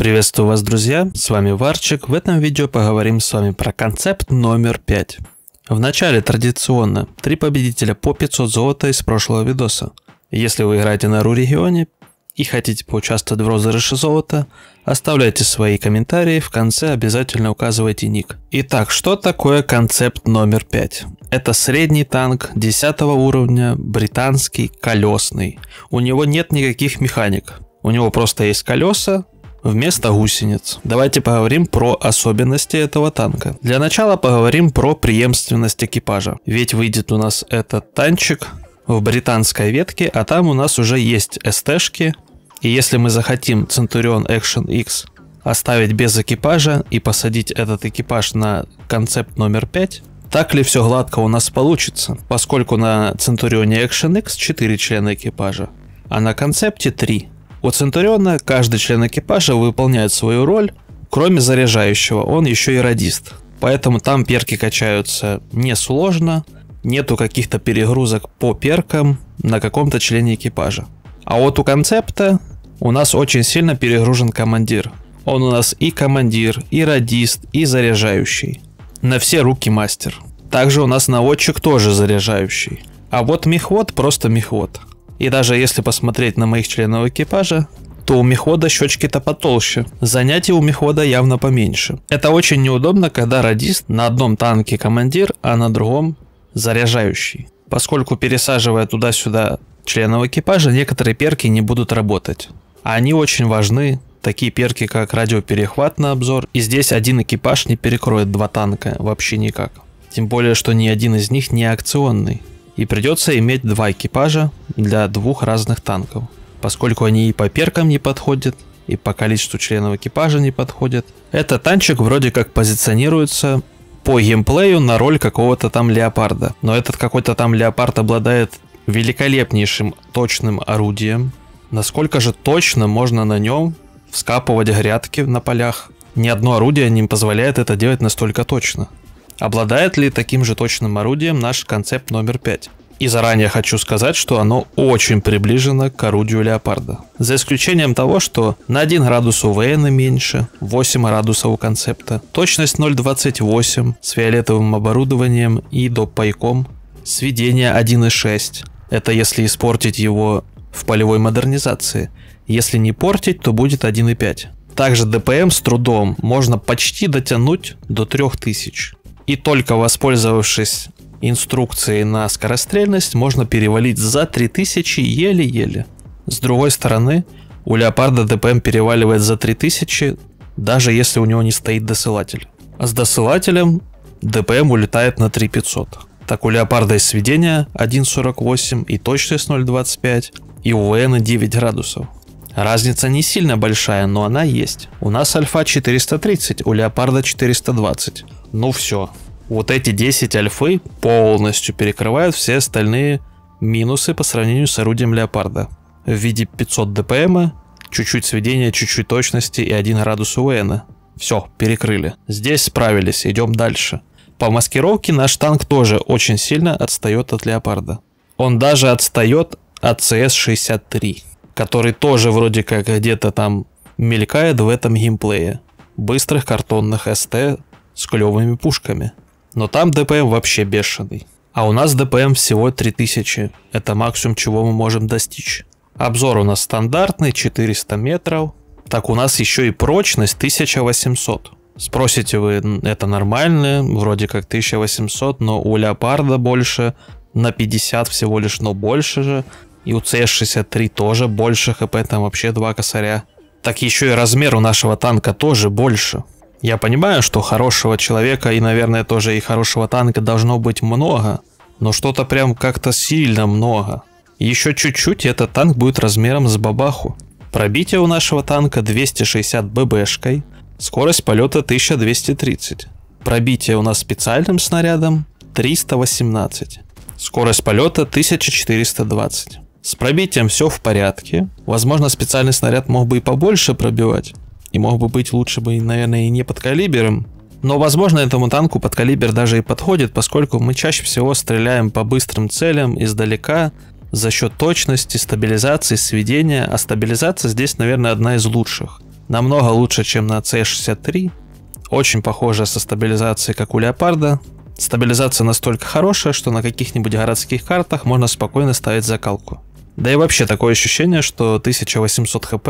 Приветствую вас, друзья! С вами Варчик. В этом видео поговорим с вами про концепт номер 5. начале традиционно три победителя по 500 золота из прошлого видоса. Если вы играете на Ру регионе и хотите поучаствовать в розыгрыше золота, оставляйте свои комментарии, в конце обязательно указывайте ник. Итак, что такое концепт номер 5? Это средний танк 10 уровня, британский, колесный. У него нет никаких механик. У него просто есть колеса, вместо гусениц. Давайте поговорим про особенности этого танка. Для начала поговорим про преемственность экипажа. Ведь выйдет у нас этот танчик в британской ветке, а там у нас уже есть СТшки. И если мы захотим Centurion Action X оставить без экипажа и посадить этот экипаж на концепт номер 5, так ли все гладко у нас получится, поскольку на Центурионе Action X 4 члена экипажа, а на концепте 3. У Центуриона каждый член экипажа выполняет свою роль, кроме заряжающего, он еще и радист. Поэтому там перки качаются несложно, нету каких-то перегрузок по перкам на каком-то члене экипажа. А вот у концепта у нас очень сильно перегружен командир. Он у нас и командир, и радист, и заряжающий. На все руки мастер. Также у нас наводчик тоже заряжающий. А вот мехвод просто мехвод. И даже если посмотреть на моих членов экипажа, то у мехода щечки-то потолще, занятий у мехода явно поменьше. Это очень неудобно, когда радист на одном танке командир, а на другом заряжающий. Поскольку пересаживая туда-сюда членов экипажа, некоторые перки не будут работать. А они очень важны, такие перки, как радиоперехват на обзор, и здесь один экипаж не перекроет два танка вообще никак. Тем более, что ни один из них не акционный. И придется иметь два экипажа для двух разных танков, поскольку они и по перкам не подходят, и по количеству членов экипажа не подходят. Этот танчик вроде как позиционируется по геймплею на роль какого-то там леопарда. Но этот какой-то там леопард обладает великолепнейшим точным орудием. Насколько же точно можно на нем вскапывать грядки на полях? Ни одно орудие не позволяет это делать настолько точно. Обладает ли таким же точным орудием наш концепт номер 5? И заранее хочу сказать, что оно очень приближено к орудию леопарда. За исключением того, что на 1 градус у Вейна меньше, 8 градусов у концепта, точность 0.28 с фиолетовым оборудованием и доп. пайком, сведение 1.6, это если испортить его в полевой модернизации, если не портить, то будет 1.5. Также ДПМ с трудом можно почти дотянуть до 3000. И только воспользовавшись инструкцией на скорострельность, можно перевалить за 3000 еле-еле. С другой стороны, у леопарда ДПМ переваливает за 3000, даже если у него не стоит досылатель. А с досылателем ДПМ улетает на 3500. Так у леопарда есть сведения 1.48 и точность 0.25 и у ВН 9 градусов. Разница не сильно большая, но она есть. У нас альфа 430, у леопарда 420. Ну все. Вот эти 10 альфы полностью перекрывают все остальные минусы по сравнению с орудием леопарда. В виде 500 дпм, чуть-чуть сведения, чуть-чуть точности и 1 градус УНа. Все, перекрыли. Здесь справились, идем дальше. По маскировке наш танк тоже очень сильно отстает от леопарда. Он даже отстает от CS-63 который тоже вроде как где-то там мелькает в этом геймплее. Быстрых картонных СТ с клевыми пушками. Но там ДПМ вообще бешеный. А у нас ДПМ всего 3000. Это максимум, чего мы можем достичь. Обзор у нас стандартный, 400 метров. Так у нас еще и прочность 1800. Спросите вы, это нормально, вроде как 1800, но у леопарда больше, на 50 всего лишь, но больше же. И у CS-63 тоже больше хп, там вообще два косаря. Так еще и размер у нашего танка тоже больше. Я понимаю, что хорошего человека и, наверное, тоже и хорошего танка должно быть много, но что-то прям как-то сильно много. Еще чуть-чуть, и этот танк будет размером с бабаху. Пробитие у нашего танка 260 ББшкой, скорость полета 1230. Пробитие у нас специальным снарядом 318. Скорость полета 1420. С пробитием все в порядке. Возможно, специальный снаряд мог бы и побольше пробивать. И мог бы быть лучше бы, наверное, и не под калибером. Но, возможно, этому танку под калибер даже и подходит, поскольку мы чаще всего стреляем по быстрым целям издалека за счет точности, стабилизации, сведения. А стабилизация здесь, наверное, одна из лучших. Намного лучше, чем на C63. Очень похожая со стабилизацией, как у Леопарда. Стабилизация настолько хорошая, что на каких-нибудь городских картах можно спокойно ставить закалку. Да и вообще такое ощущение, что 1800 хп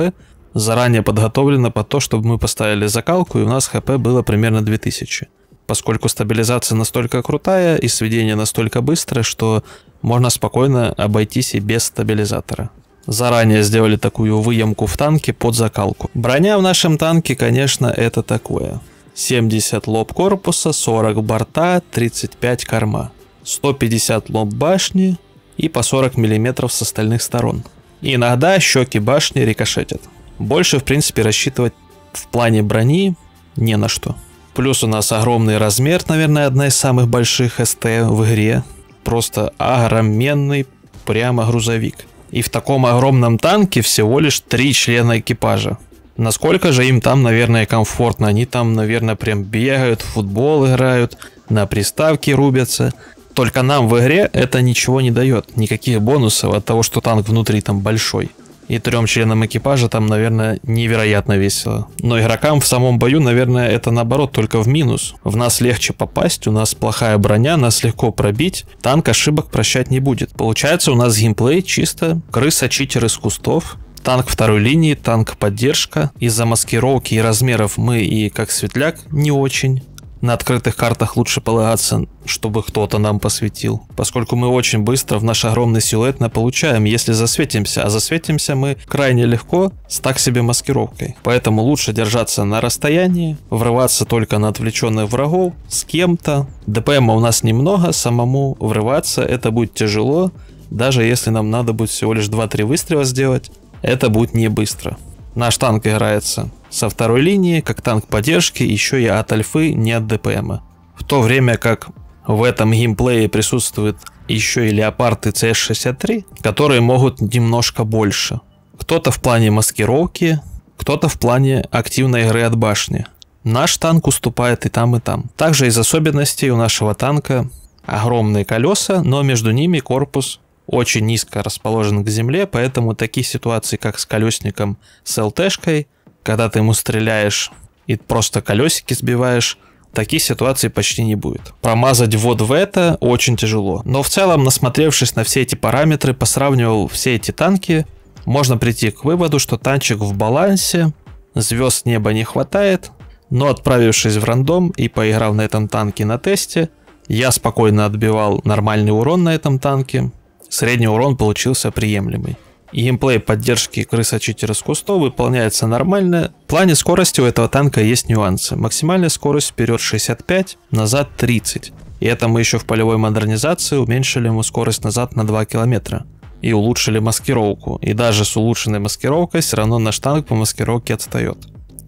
заранее подготовлено под то, чтобы мы поставили закалку, и у нас хп было примерно 2000. Поскольку стабилизация настолько крутая и сведение настолько быстрое, что можно спокойно обойтись и без стабилизатора. Заранее сделали такую выемку в танке под закалку. Броня в нашем танке, конечно, это такое. 70 лоб корпуса, 40 борта, 35 корма. 150 лоб башни, и по 40 мм с остальных сторон. Иногда щеки башни рикошетят. Больше, в принципе, рассчитывать в плане брони не на что. Плюс у нас огромный размер, наверное, одна из самых больших СТ в игре. Просто огроменный прямо грузовик. И в таком огромном танке всего лишь три члена экипажа. Насколько же им там, наверное, комфортно. Они там, наверное, прям бегают, в футбол играют, на приставке рубятся только нам в игре это ничего не дает. Никаких бонусов от того, что танк внутри там большой. И трем членам экипажа там, наверное, невероятно весело. Но игрокам в самом бою, наверное, это наоборот только в минус. В нас легче попасть, у нас плохая броня, нас легко пробить, танк ошибок прощать не будет. Получается у нас геймплей чисто крыса-читер из кустов, танк второй линии, танк поддержка. Из-за маскировки и размеров мы и как светляк не очень на открытых картах лучше полагаться, чтобы кто-то нам посветил, поскольку мы очень быстро в наш огромный силуэт получаем, если засветимся, а засветимся мы крайне легко с так себе маскировкой. Поэтому лучше держаться на расстоянии, врываться только на отвлеченных врагов, с кем-то. ДПМа у нас немного, самому врываться это будет тяжело, даже если нам надо будет всего лишь 2-3 выстрела сделать, это будет не быстро. Наш танк играется со второй линии, как танк поддержки, еще и от альфы, не от ДПМа. В то время как в этом геймплее присутствуют еще и леопарды CS63, которые могут немножко больше. Кто-то в плане маскировки, кто-то в плане активной игры от башни. Наш танк уступает и там, и там. Также из особенностей у нашего танка огромные колеса, но между ними корпус очень низко расположен к земле, поэтому такие ситуации, как с колесником с ЛТшкой, когда ты ему стреляешь и просто колесики сбиваешь, таких ситуаций почти не будет. Промазать вот в это очень тяжело. Но в целом, насмотревшись на все эти параметры, посравнивал все эти танки, можно прийти к выводу, что танчик в балансе, звезд неба не хватает, но отправившись в рандом и поиграв на этом танке на тесте, я спокойно отбивал нормальный урон на этом танке, Средний урон получился приемлемый. Геймплей поддержки крыса читер из кустов выполняется нормально. В плане скорости у этого танка есть нюансы. Максимальная скорость вперед 65, назад 30. И это мы еще в полевой модернизации уменьшили ему скорость назад на 2 километра. И улучшили маскировку. И даже с улучшенной маскировкой все равно наш танк по маскировке отстает.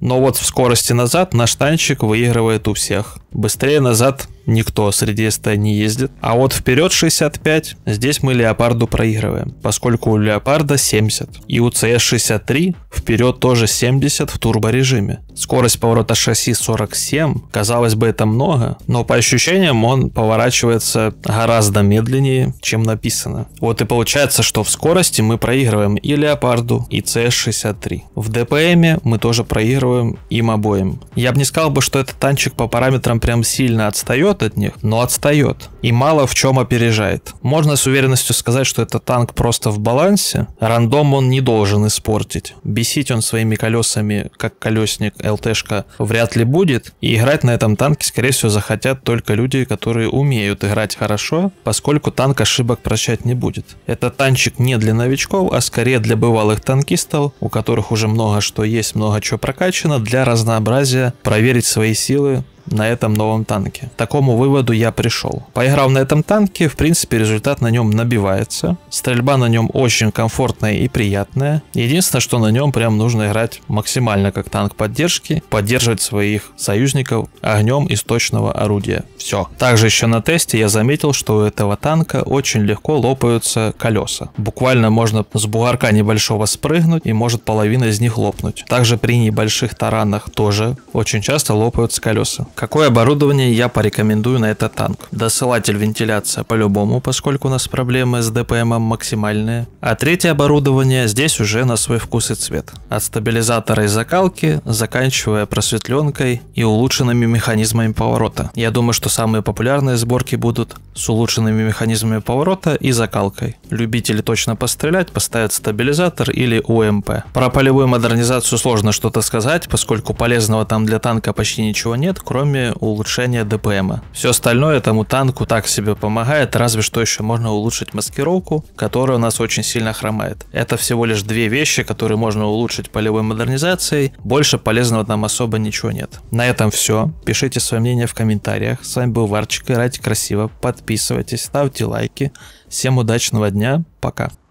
Но вот в скорости назад наш танчик выигрывает у всех. Быстрее назад никто среди СТ не ездит. А вот вперед 65, здесь мы Леопарду проигрываем, поскольку у Леопарда 70. И у CS63 вперед тоже 70 в турборежиме. Скорость поворота шасси 47, казалось бы это много, но по ощущениям он поворачивается гораздо медленнее, чем написано. Вот и получается, что в скорости мы проигрываем и Леопарду, и CS63. В ДПМе эм мы тоже проигрываем им обоим. Я бы не сказал бы, что этот танчик по параметрам прям сильно отстает, отстает от них, но отстает. И мало в чем опережает. Можно с уверенностью сказать, что этот танк просто в балансе. Рандом он не должен испортить. Бесить он своими колесами, как колесник ЛТшка, вряд ли будет. И играть на этом танке, скорее всего, захотят только люди, которые умеют играть хорошо, поскольку танк ошибок прощать не будет. Этот танчик не для новичков, а скорее для бывалых танкистов, у которых уже много что есть, много чего прокачано, для разнообразия проверить свои силы, на этом новом танке. такому выводу я пришел. Поиграв на этом танке, в принципе, результат на нем набивается. Стрельба на нем очень комфортная и приятная. Единственное, что на нем прям нужно играть максимально как танк поддержки, поддерживать своих союзников огнем из точного орудия. Все. Также еще на тесте я заметил, что у этого танка очень легко лопаются колеса. Буквально можно с бугорка небольшого спрыгнуть и может половина из них лопнуть. Также при небольших таранах тоже очень часто лопаются колеса. Какое оборудование я порекомендую на этот танк? Досылатель вентиляция по-любому, поскольку у нас проблемы с ДПМ максимальные. А третье оборудование здесь уже на свой вкус и цвет. От стабилизатора и закалки, заканчивая просветленкой и улучшенными механизмами поворота. Я думаю, что самые популярные сборки будут с улучшенными механизмами поворота и закалкой. Любители точно пострелять поставят стабилизатор или УМП. Про полевую модернизацию сложно что-то сказать, поскольку полезного там для танка почти ничего нет, кроме кроме улучшения ДПМа. Все остальное этому танку так себе помогает, разве что еще можно улучшить маскировку, которая у нас очень сильно хромает. Это всего лишь две вещи, которые можно улучшить полевой модернизацией, больше полезного нам особо ничего нет. На этом все, пишите свое мнение в комментариях, с вами был Варчик, играйте красиво, подписывайтесь, ставьте лайки, всем удачного дня, пока.